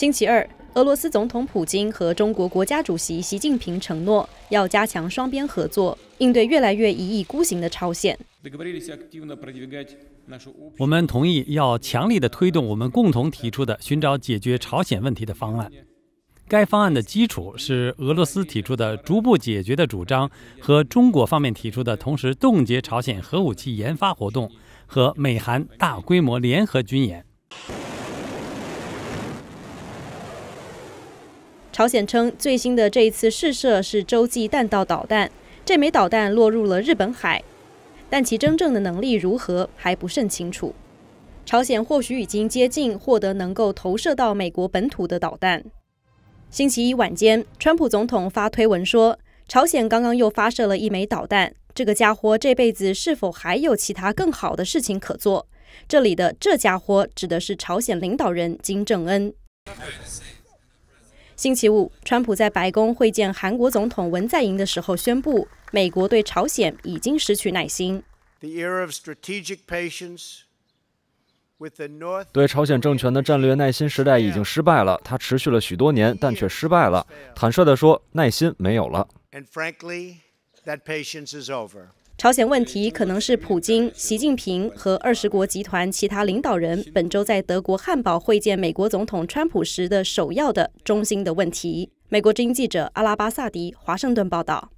星期二，俄罗斯总统普京和中国国家主席习近平承诺要加强双边合作，应对越来越一意孤行的朝鲜。我们同意要强力的推动我们共同提出的寻找解决朝鲜问题的方案。该方案的基础是俄罗斯提出的逐步解决的主张和中国方面提出的，同时冻结朝鲜核武器研发活动和美韩大规模联合军演。朝鲜称，最新的这一次试射是洲际弹道导弹，这枚导弹落入了日本海，但其真正的能力如何还不甚清楚。朝鲜或许已经接近获得能够投射到美国本土的导弹。星期一晚间，川普总统发推文说：“朝鲜刚刚又发射了一枚导弹，这个家伙这辈子是否还有其他更好的事情可做？”这里的“这家伙”指的是朝鲜领导人金正恩。星期五，川普在白宫会见韩国总统文在寅的时候宣布，美国对朝鲜已经失去耐心。对朝鲜政权的战略耐心时代已经失败了。它持续了许多年，但却失败了。坦率地说，耐心没有了。朝鲜问题可能是普京、习近平和二十国集团其他领导人本周在德国汉堡会见美国总统川普时的首要的中心的问题。美国之音记者阿拉巴萨迪华盛顿报道。